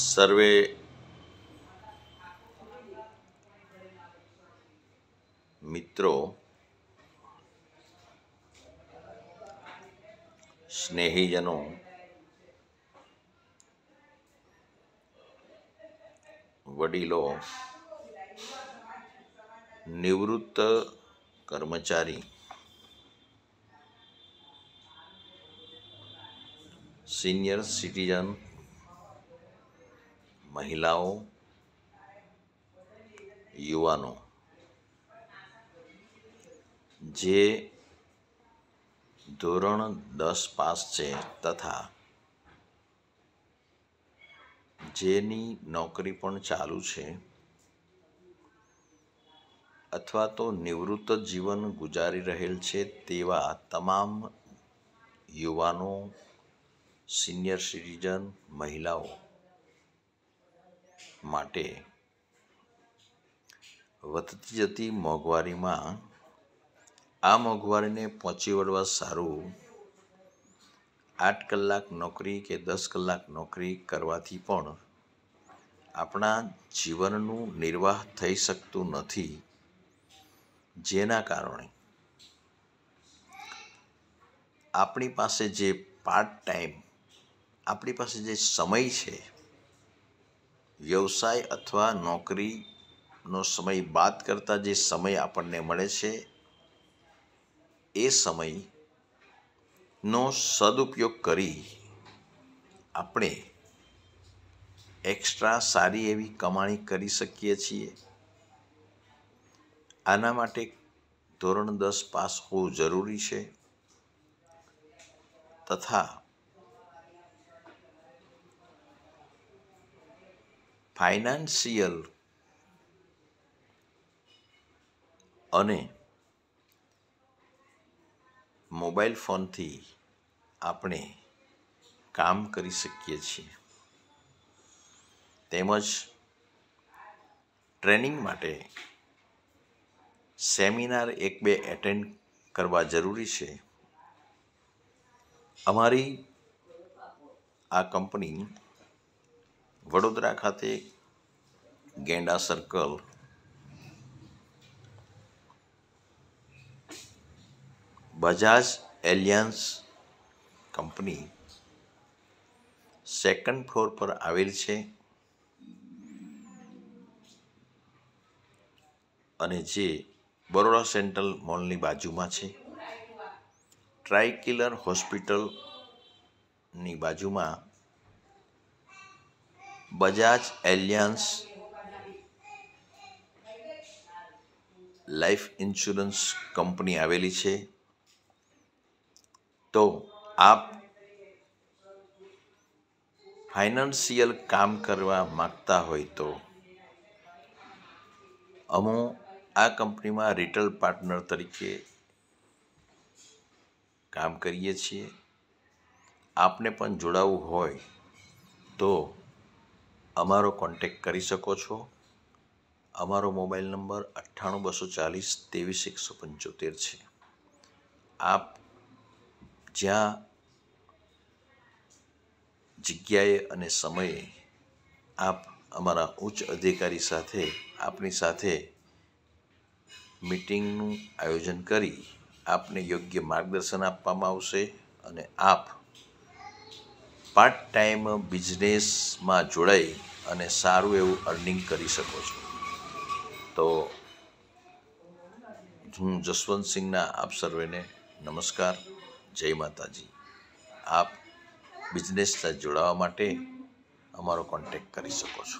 सर्वे मित्रों स्नेहीजनों वडीलों निवृत्त कर्मचारी सीनियर सिटीजन મહિલાઓ યુવાનો જે ધોરણ દસ પાસ છે તથા જેની નોકરી પણ ચાલુ છે અથવા તો નિવૃત્ત જીવન ગુજારી રહેલ છે તેવા તમામ યુવાનો સિનિયર સિટીઝન મહિલાઓ માટે વધતી જતી મોંઘવારીમાં આ મોંઘવારીને પહોંચી વળવા સારું આઠ કલાક નોકરી કે દસ કલાક નોકરી કરવાથી પણ આપણા જીવનનું નિર્વાહ થઈ શકતું નથી જેના કારણે આપણી પાસે જે પાર્ટ ટાઈમ આપણી પાસે જે સમય છે વ્યવસાય અથવા નોકરીનો સમય બાદ કરતાં જે સમય આપણને મળે છે એ સમયનો સદુપયોગ કરી આપણે એક્સ્ટ્રા સારી એવી કમાણી કરી શકીએ છીએ આના માટે ધોરણ દસ પાસ હોવું જરૂરી છે તથા ફાઇનાન્સિયલ અને મોબાઈલ ફોનથી આપણે કામ કરી શકીએ છીએ તેમજ ટ્રેનિંગ માટે સેમિનાર એક બે એટેન્ડ કરવા જરૂરી છે અમારી આ કંપની વડોદરા ખાતે Genda circle Bajaj Allianz company second floor પર આવેલ છે અને જે બરોડા સેન્ટ્રલ મોલની બાજુમાં છે ટ્રાઇકિલર હોસ્પિટલની બાજુમાં Bajaj Allianz life insurance company આવેલી છે તો આપ ફાઇનાન્સિયલ કામ કરવા માગતા હોય તો અમો આ કંપનીમાં રિટેલ પાર્ટનર તરીકે કામ કરીએ છીએ આપને પણ જોડાવવું હોય તો અમારો કોન્ટેક કરી શકો છો અમારો મોબાઈલ નંબર અઠ્ઠાણું બસો ચાલીસ ત્રેવીસ એકસો પંચોતેર છે આપ જ્યાં જગ્યાએ અને સમયે આપ અમારા ઉચ્ચ અધિકારી સાથે આપની સાથે મિટિંગનું આયોજન કરી આપને યોગ્ય માર્ગદર્શન આપવામાં આવશે અને આપ પાર્ટ ટાઈમ બિઝનેસમાં જોડાઈ અને સારું એવું અર્નિંગ કરી શકો છો તો હું જસવંતસિંહના આપ સર્વેને નમસ્કાર જય માતાજી આપ બિઝનેસના જોડાવા માટે અમારો કોન્ટેક કરી શકો છો